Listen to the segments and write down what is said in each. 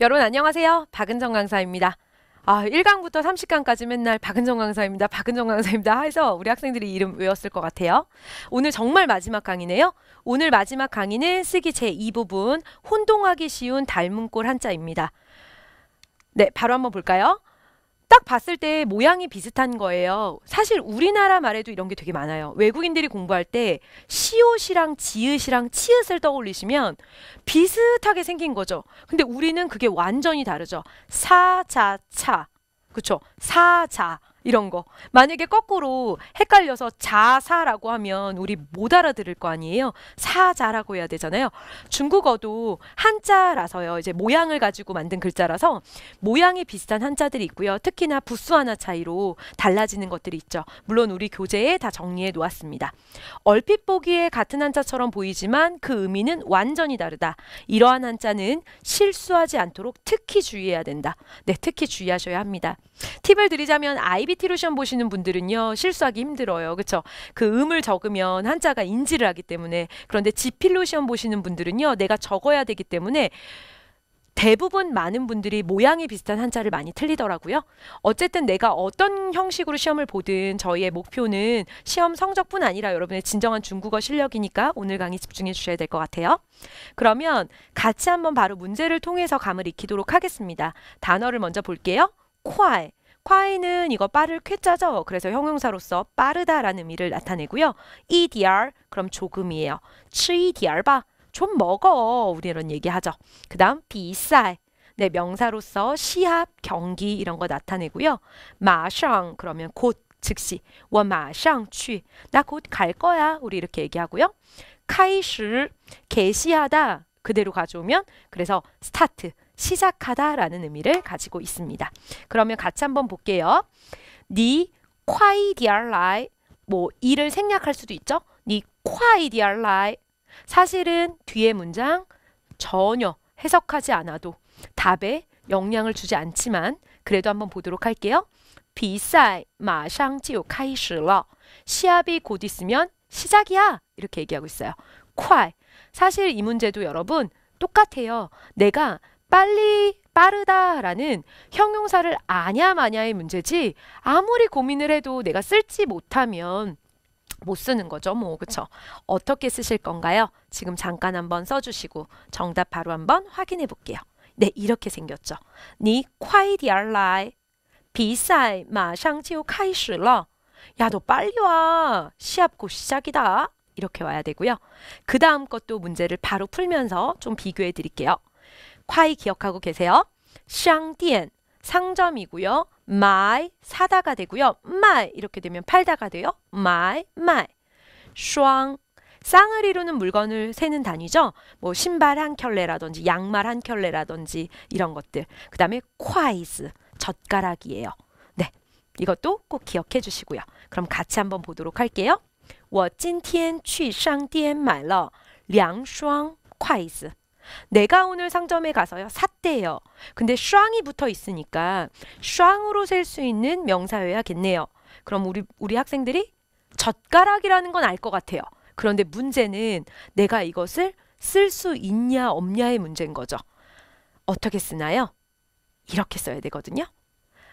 여러분 안녕하세요. 박은정 강사입니다. 아, 1강부터 30강까지 맨날 박은정 강사입니다. 박은정 강사입니다. 해서 우리 학생들이 이름 외웠을 것 같아요. 오늘 정말 마지막 강의네요. 오늘 마지막 강의는 쓰기 제2부분 혼동하기 쉬운 닮은꼴 한자입니다. 네, 바로 한번 볼까요? 딱 봤을 때 모양이 비슷한 거예요. 사실 우리나라 말에도 이런 게 되게 많아요. 외국인들이 공부할 때 시옷이랑 지읒이랑 치읒을 떠올리시면 비슷하게 생긴 거죠. 근데 우리는 그게 완전히 다르죠. 사자차. 그쵸? 사자. 이런 거. 만약에 거꾸로 헷갈려서 자사라고 하면 우리 못 알아들을 거 아니에요. 사자라고 해야 되잖아요. 중국어도 한자라서요. 이제 모양을 가지고 만든 글자라서 모양이 비슷한 한자들이 있고요. 특히나 부수 하나 차이로 달라지는 것들이 있죠. 물론 우리 교재에 다 정리해 놓았습니다. 얼핏 보기에 같은 한자처럼 보이지만 그 의미는 완전히 다르다. 이러한 한자는 실수하지 않도록 특히 주의해야 된다. 네, 특히 주의하셔야 합니다. 팁을 드리자면 아이비 PPT 루션 보시는 분들은요 실수하기 힘들어요. 그렇그 음을 적으면 한자가 인지를 하기 때문에 그런데 지필 루션 보시는 분들은요 내가 적어야 되기 때문에 대부분 많은 분들이 모양이 비슷한 한자를 많이 틀리더라고요. 어쨌든 내가 어떤 형식으로 시험을 보든 저희의 목표는 시험 성적뿐 아니라 여러분의 진정한 중국어 실력이니까 오늘 강의 집중해 주셔야 될 것 같아요. 그러면 같이 한번 바로 문제를 통해서 감을 익히도록 하겠습니다. 단어를 먼저 볼게요. 콰이 콰이는 이거 빠를 쾌자죠. 그래서 형용사로서 빠르다라는 의미를 나타내고요. EDR 그럼 조금이에요. 이디알 봐. 좀 먹어. 우리 이런 얘기하죠. 그 다음 비쌀 네, 명사로서 시합, 경기 이런 거 나타내고요. 마샹 그러면 곧 즉시 워 마샹 취 나 곧 갈 거야 우리 이렇게 얘기하고요. 카이始 개시하다 그대로 가져오면 그래서 스타트 시작하다라는 의미를 가지고 있습니다. 그러면 같이 한번 볼게요. 니 콰이 디알라이 뭐 이를 생략할 수도 있죠. 니 콰이 디알라이 사실은 뒤에 문장 전혀 해석하지 않아도 답에 영향을 주지 않지만 그래도 한번 보도록 할게요. 비싸이 마상지오 카이시러 시합이 곧 있으면 시작이야 이렇게 얘기하고 있어요. 콰이 사실 이 문제도 여러분 똑같아요. 내가 빨리 빠르다라는 형용사를 아냐 마냐의 문제지 아무리 고민을 해도 내가 쓸지 못하면 못 쓰는 거죠 뭐 그쵸 어떻게 쓰실 건가요 지금 잠깐 한번 써주시고 정답 바로 한번 확인해 볼게요 네 이렇게 생겼죠 니 콰이디알라이 비싸이 마상지오 카이실러 야너 빨리 와 시합 곧 시작이다 이렇게 와야 되고요 그 다음 것도 문제를 바로 풀면서 좀 비교해 드릴게요 화이 기억하고 계세요. 샹디엔 상점이고요. 마이 사다가 되고요. 마이 이렇게 되면 팔다가 돼요. 마이 마이 쌍 쌍을 이루는 물건을 세는 단위죠. 뭐 신발 한 켤레라든지 양말 한 켤레라든지 이런 것들. 그 다음에 콰이즈 젓가락이에요. 네, 이것도 꼭 기억해 주시고요. 그럼 같이 한번 보도록 할게요. 我今天去商店买了两双筷子。 내가 오늘 상점에 가서요. 샀대요. 근데 슈앙이 붙어 있으니까 슈앙으로셀 수 있는 명사여야겠네요. 그럼 우리 우리 학생들이 젓가락이라는 건 알 것 같아요. 그런데 문제는 내가 이것을 쓸 수 있냐 없냐의 문제인 거죠. 어떻게 쓰나요? 이렇게 써야 되거든요.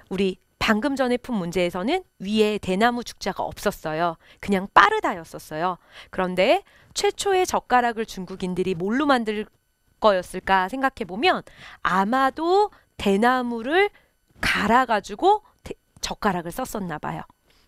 우리 방금 전에 푼 문제에서는 위에 대나무 죽자가 없었어요. 그냥 빠르다였었어요. 그런데 최초의 젓가락을 중국인들이 뭘로 만들, 거였을까 생각해 보면 아마도 대나무를 갈아 가지고 젓가락을 썼었나 봐요.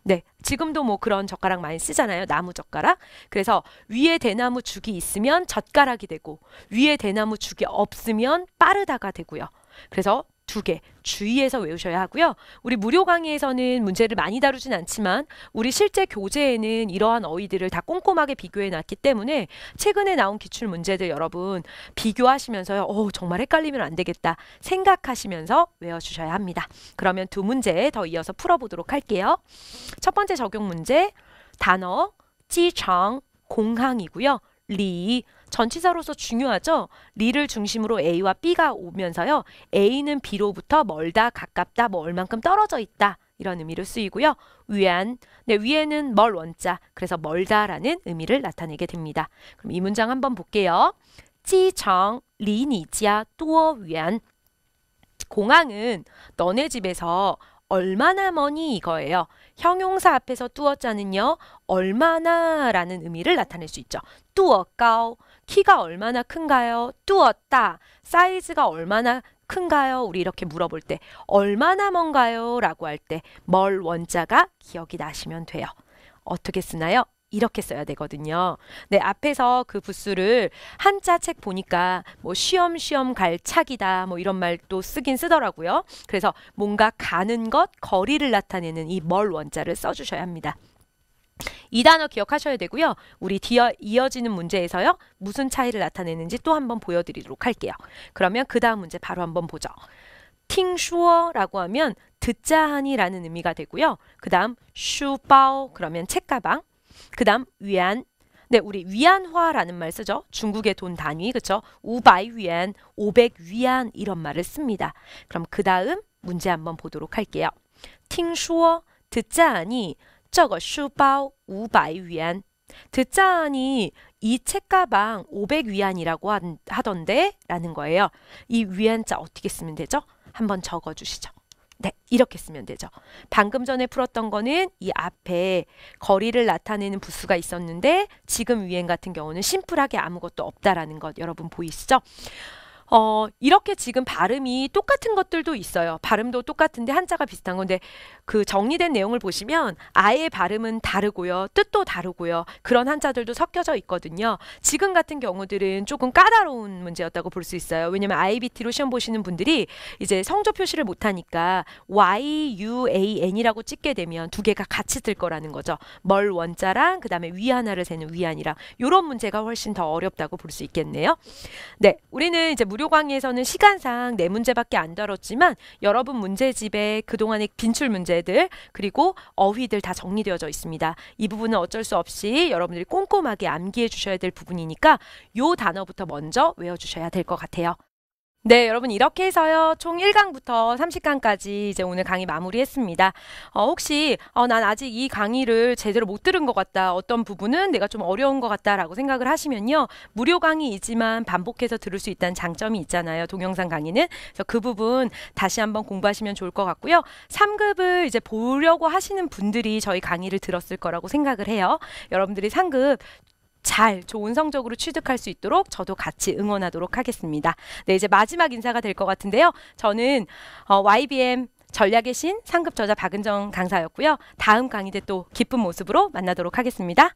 네, 지금도 뭐 그런 젓가락 많이 쓰잖아요. 나무 젓가락. 그래서 위에 대나무 죽이 있으면 젓가락이 되고 위에 대나무 죽이 없으면 빠르다가 되고요. 그래서 두개 주의해서 외우셔야 하고요. 우리 무료 강의에서는 문제를 많이 다루진 않지만 우리 실제 교재에는 이러한 어휘들을 다 꼼꼼하게 비교해 놨기 때문에 최근에 나온 기출 문제들 여러분 비교하시면서요. 어, 정말 헷갈리면 안 되겠다 생각하시면서 외워 주셔야 합니다. 그러면 두 문제 더 이어서 풀어 보도록 할게요. 첫 번째 적용 문제 단어 지창 공항이고요. 리 전치사로서 중요하죠. 리를 중심으로 A와 B가 오면서요. A는 B로부터 멀다, 가깝다, 뭐 얼만큼 떨어져 있다. 이런 의미로 쓰이고요. 위안, 네, 위에는 멀 원자, 그래서 멀다라는 의미를 나타내게 됩니다. 그럼 이 문장 한번 볼게요. 지정 리니지아 뚜어 위안 공항은 너네 집에서 얼마나 머니 이거예요. 형용사 앞에서 뚜어자는요. 얼마나라는 의미를 나타낼 수 있죠. 뚜어까오 키가 얼마나 큰가요? 뚜었다. 사이즈가 얼마나 큰가요? 우리 이렇게 물어볼 때 얼마나 먼가요? 라고 할 때 멀 원자가 기억이 나시면 돼요. 어떻게 쓰나요? 이렇게 써야 되거든요. 네, 앞에서 그 부수를 한자 책 보니까 뭐 쉬엄쉬엄 갈 착이다 뭐 이런 말도 쓰긴 쓰더라고요. 그래서 뭔가 가는 것, 거리를 나타내는 이 멀 원자를 써주셔야 합니다. 이 단어 기억하셔야 되고요. 우리 뒤어, 이어지는 문제에서요. 무슨 차이를 나타내는지 또 한 번 보여드리도록 할게요. 그러면 그 다음 문제 바로 한 번 보죠. 팅슈어라고 하면 듣자 하니라는 의미가 되고요. 그 다음 슈바오 그러면 책가방 그 다음 위안 네, 우리 위안화라는 말 쓰죠. 중국의 돈 단위, 그쵸? 우바이 위안, 오백 위안 이런 말을 씁니다. 그럼 그 다음 문제 한 번 보도록 할게요. 팅슈어 듣자 하니 저거 슈바오 500위안. 듣자하니 이 책가방 500위안이라고 하던데 라는 거예요. 이 위안자 어떻게 쓰면 되죠? 한번 적어주시죠. 네, 이렇게 쓰면 되죠. 방금 전에 풀었던 거는 이 앞에 거리를 나타내는 부수가 있었는데 지금 위엔 같은 경우는 심플하게 아무것도 없다라는 것 여러분 보이시죠? 어, 이렇게 지금 발음이 똑같은 것들도 있어요. 발음도 똑같은데 한자가 비슷한 건데 그 정리된 내용을 보시면 아예 발음은 다르고요. 뜻도 다르고요. 그런 한자들도 섞여져 있거든요. 지금 같은 경우들은 조금 까다로운 문제였다고 볼 수 있어요. 왜냐면 IBT로 시험 보시는 분들이 이제 성조 표시를 못하니까 YUAN이라고 찍게 되면 두 개가 같이 뜰 거라는 거죠. 멀 원자랑 그 다음에 위 하나를 세는 위안이랑 이런 문제가 훨씬 더 어렵다고 볼 수 있겠네요. 네, 우리는 이제 무료 무료 강의에서는 시간상 네 문제밖에 안 다뤘지만 여러분 문제집에 그동안의 빈출 문제들 그리고 어휘들 다 정리되어져 있습니다. 이 부분은 어쩔 수 없이 여러분들이 꼼꼼하게 암기해 주셔야 될 부분이니까 요 단어부터 먼저 외워 주셔야 될 것 같아요. 네, 여러분 이렇게 해서요. 총 1강부터 30강까지 이제 오늘 강의 마무리했습니다. 어, 혹시 어, 난 아직 이 강의를 제대로 못 들은 것 같다. 어떤 부분은 내가 좀 어려운 것 같다라고 생각을 하시면요. 무료 강의이지만 반복해서 들을 수 있다는 장점이 있잖아요. 동영상 강의는. 그래서 그 부분 다시 한번 공부하시면 좋을 것 같고요. 3급을 이제 보려고 하시는 분들이 저희 강의를 들었을 거라고 생각을 해요. 여러분들이 3급 잘 좋은 성적으로 취득할 수 있도록 저도 같이 응원하도록 하겠습니다. 네, 이제 마지막 인사가 될 것 같은데요. 저는 어, YBM 전략의 신 상급저자 박은정 강사였고요. 다음 강의 때 또 기쁜 모습으로 만나도록 하겠습니다.